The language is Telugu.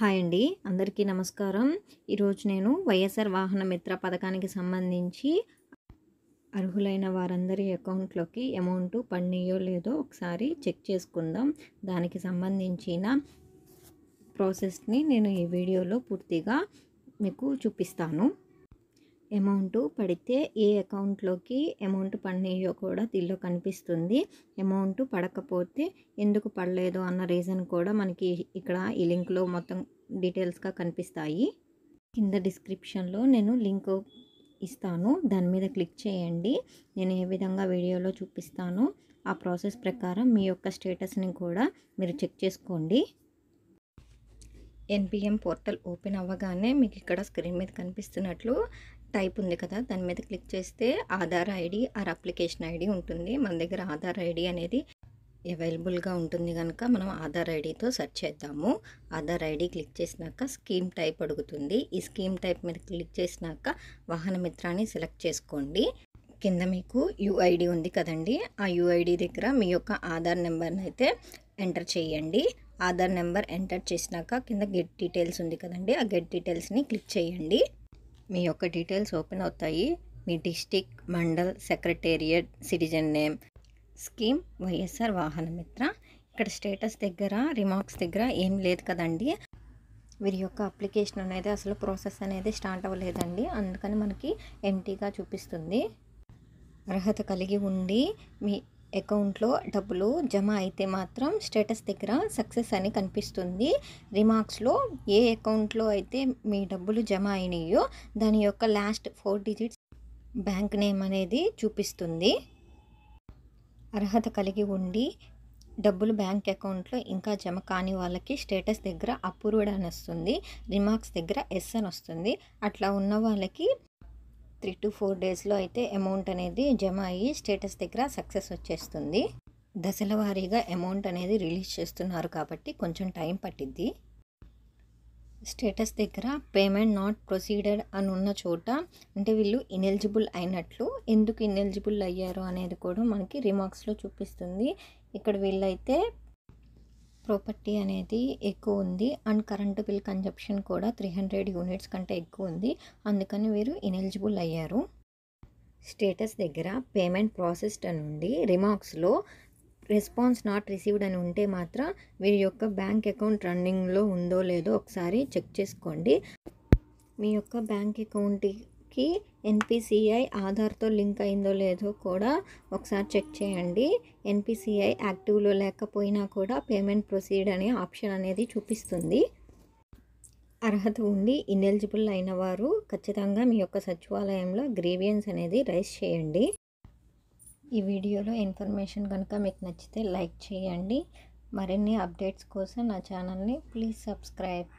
హాయ్ అండి అందరికీ నమస్కారం ఈరోజు నేను వైఎస్ఆర్ వాహన మిత్ర పథకానికి సంబంధించి అర్హులైన వారందరి అకౌంట్లోకి అమౌంట్ పడినాయో లేదో ఒకసారి చెక్ చేసుకుందాం దానికి సంబంధించిన ప్రాసెస్ని నేను ఈ వీడియోలో పూర్తిగా మీకు చూపిస్తాను అమౌంట్ పడితే ఏ అకౌంట్లోకి అమౌంట్ పడినాయో కూడా దీనిలో కనిపిస్తుంది అమౌంట్ పడకపోతే ఎందుకు పడలేదు అన్న రీజన్ కూడా మనకి ఇక్కడ ఈ లింక్లో మొత్తం డీటెయిల్స్గా కనిపిస్తాయి కింద డిస్క్రిప్షన్లో నేను లింక్ ఇస్తాను దాని మీద క్లిక్ చేయండి నేను ఏ విధంగా వీడియోలో చూపిస్తాను ఆ ప్రాసెస్ ప్రకారం మీ యొక్క స్టేటస్ని కూడా మీరు చెక్ చేసుకోండి ఎన్పిఎం పోర్టల్ ఓపెన్ అవ్వగానే మీకు ఇక్కడ స్క్రీన్ మీద కనిపిస్తున్నట్లు టైప్ ఉంది కదా దాని మీద క్లిక్ చేస్తే Aadhaar ID or application ID ఉంటుంది మన దగ్గర ఆధార్ ఐడి అనేది అవైలబుల్గా ఉంటుంది కనుక మనం ఆధార్ ఐడితో సెర్చ్ చేద్దాము ఆధార్ ఐడి క్లిక్ చేసినాక స్కీమ్ టైప్ అడుగుతుంది ఈ స్కీమ్ టైప్ మీద క్లిక్ చేసినాక వాహన మిత్రాన్ని సెలెక్ట్ చేసుకోండి కింద మీకు యుఐడి ఉంది కదండి ఆ యుఐడి దగ్గర మీ యొక్క ఆధార్ నెంబర్ని అయితే ఎంటర్ చేయండి ఆధార్ నెంబర్ ఎంటర్ చేసినాక కింద గెట్ డీటెయిల్స్ ఉంది కదండి ఆ గెట్ డీటెయిల్స్ని క్లిక్ చేయండి మీ యొక్క డీటెయిల్స్ ఓపెన్ అవుతాయి మీ district mandal secretariat citizen name scheme YSR Vahana Mitra ఇక్కడ స్టేటస్ దగ్గర రిమార్క్స్ దగ్గర ఏం లేదు కదండి వీరి యొక్క అప్లికేషన్ అనేది అసలు ప్రాసెస్ అనేది స్టార్ట్ అవ్వలేదండి అందుకని మనకి ఎంటీగా చూపిస్తుంది అర్హత కలిగి ఉండి మీ అకౌంట్లో డబ్బులు జమ అయితే మాత్రం స్టేటస్ దగ్గర సక్సెస్ అని కనిపిస్తుంది రిమార్క్స్లో ఏ అకౌంట్లో అయితే మీ డబ్బులు జమ అయినాయో దాని యొక్క last four digits bank name అనేది చూపిస్తుంది అర్హత కలిగి ఉండి డబ్బులు బ్యాంక్ అకౌంట్లో ఇంకా జమ కాని వాళ్ళకి స్టేటస్ దగ్గర అప్రూవ్డ్ అని వస్తుంది రిమార్క్స్ దగ్గర ఎస్ అని వస్తుంది అట్లా ఉన్న వాళ్ళకి త్రీ టు ఫోర్ డేస్లో అయితే అమౌంట్ అనేది జమ అయ్యి స్టేటస్ దగ్గర సక్సెస్ వచ్చేస్తుంది దశల వారీగా అమౌంట్ అనేది రిలీజ్ చేస్తున్నారు కాబట్టి కొంచెం టైం పట్టిద్ది స్టేటస్ దగ్గర పేమెంట్ నాట్ ప్రొసీడెడ్ అని ఉన్న చోట అంటే వీళ్ళు ఇనెలిజిబుల్ అయినట్లు ఎందుకు ఇనెలిజిబుల్ అయ్యారు అనేది కూడా మనకి రిమార్క్స్లో చూపిస్తుంది ఇక్కడ వీళ్ళైతే ప్రాపర్టీ అనేది ఎక్కువ ఉంది అండ్ కరెంటు బిల్ కన్జప్షన్ కూడా త్రీ హండ్రెడ్ యూనిట్స్ కంటే ఎక్కువ ఉంది అందుకని వీరు ఇనెలిజిబుల్ అయ్యారు స్టేటస్ దగ్గర పేమెంట్ ప్రాసెస్డ్ అని ఉండి రిమార్క్స్లో రెస్పాన్స్ నాట్ రిసీవ్డ్ అని ఉంటే మాత్రం వీరి యొక్క బ్యాంక్ అకౌంట్ రన్నింగ్లో ఉందో లేదో ఒకసారి చెక్ చేసుకోండి మీ యొక్క బ్యాంక్ అకౌంట్ మనకి ఎన్పిసిఐ ఆధార్తో లింక్ అయిందో లేదో కూడా ఒకసారి చెక్ చేయండి ఎన్పిసిఐ యాక్టివ్లో లేకపోయినా కూడా పేమెంట్ ప్రొసీడ్ అనే ఆప్షన్ అనేది చూపిస్తుంది అర్హత ఉండి ఇన్ఎలిజిబుల్ అయిన వారు ఖచ్చితంగా మీ యొక్క సచివాలయంలో గ్రీవియన్స్ అనేది రైజ్ చేయండి ఈ వీడియోలో ఇన్ఫర్మేషన్ కనుక మీకు నచ్చితే లైక్ చేయండి మరిన్ని అప్డేట్స్ కోసం నా ఛానల్ని ప్లీజ్ సబ్స్క్రైబ్